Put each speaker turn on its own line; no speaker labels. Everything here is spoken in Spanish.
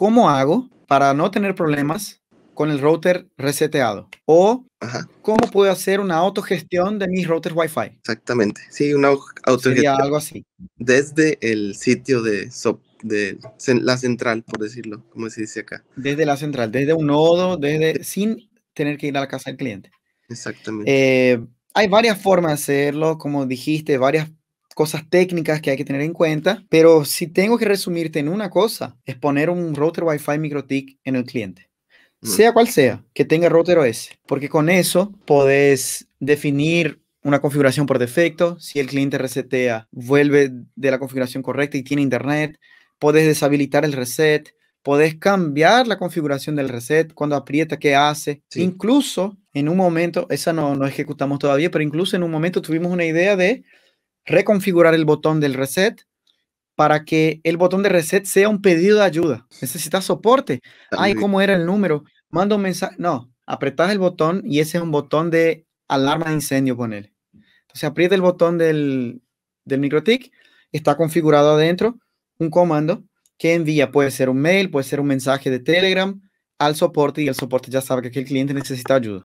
¿cómo hago para no tener problemas con el router reseteado? O
¿cómo puedo hacer una autogestión de mis router Wi-Fi? Exactamente, sí, una autogestión. Sería algo así. Desde el sitio de, la central, por decirlo, como se dice acá.
Desde la central, desde un nodo, desde, sin tener que ir a la casa del cliente.
Exactamente.
Eh, hay varias formas de hacerlo, como dijiste, varias cosas técnicas que hay que tener en cuenta, pero si tengo que resumirte en una cosa, es poner un router Wi-Fi MikroTik en el cliente. Mm. Sea cual sea, que tenga router OS, porque con eso podés definir una configuración por defecto, si el cliente resetea, vuelve de la configuración correcta y tiene internet, podés deshabilitar el reset, podés cambiar la configuración del reset, cuando aprieta, qué hace. Incluso en un momento, esa no, no ejecutamos todavía, pero incluso en un momento tuvimos una idea de reconfigurar el botón del reset para que el botón de reset sea un pedido de ayuda. Necesitas soporte. Ay, ¿cómo era el número? Mando un mensaje. No, apretas el botón y ese es un botón de alarma de incendio, él. Entonces aprieta el botón del, del está configurado adentro un comando que envía, puede ser un mail, puede ser un mensaje de Telegram al soporte y el soporte ya sabe que el cliente necesita ayuda.